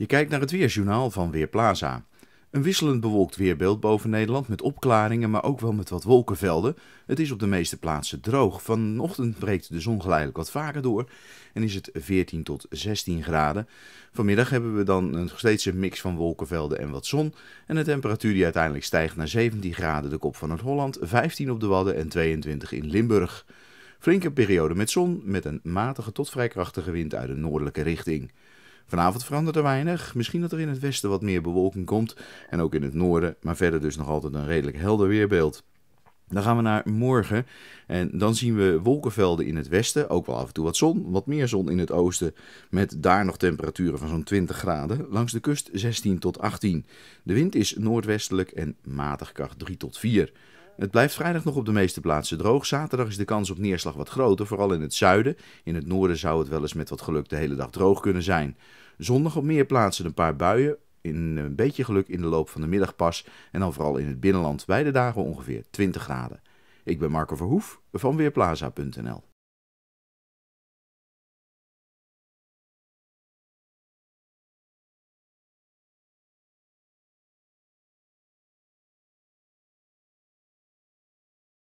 Je kijkt naar het weerjournaal van Weerplaza. Een wisselend bewolkt weerbeeld boven Nederland met opklaringen, maar ook wel met wat wolkenvelden. Het is op de meeste plaatsen droog. Vanochtend breekt de zon geleidelijk wat vaker door en is het 14 tot 16 graden. Vanmiddag hebben we dan nog steeds een mix van wolkenvelden en wat zon. En de temperatuur die uiteindelijk stijgt naar 17 graden de kop van het Holland, 15 op de Wadden en 22 in Limburg. Flinke periode met zon met een matige tot vrij krachtige wind uit de noordelijke richting. Vanavond verandert er weinig. Misschien dat er in het westen wat meer bewolking komt. En ook in het noorden. Maar verder dus nog altijd een redelijk helder weerbeeld. Dan gaan we naar morgen. En dan zien we wolkenvelden in het westen. Ook wel af en toe wat zon. Wat meer zon in het oosten. Met daar nog temperaturen van zo'n 20 graden. Langs de kust 16 tot 18. De wind is noordwestelijk en matig kracht 3 tot 4. Het blijft vrijdag nog op de meeste plaatsen droog. Zaterdag is de kans op neerslag wat groter, vooral in het zuiden. In het noorden zou het wel eens met wat geluk de hele dag droog kunnen zijn. Zondag op meer plaatsen een paar buien. In eh, een beetje geluk in de loop van de middag pas. En dan vooral in het binnenland. Beide dagen ongeveer 20 graden. Ik ben Marco Verhoef van Weerplaza.nl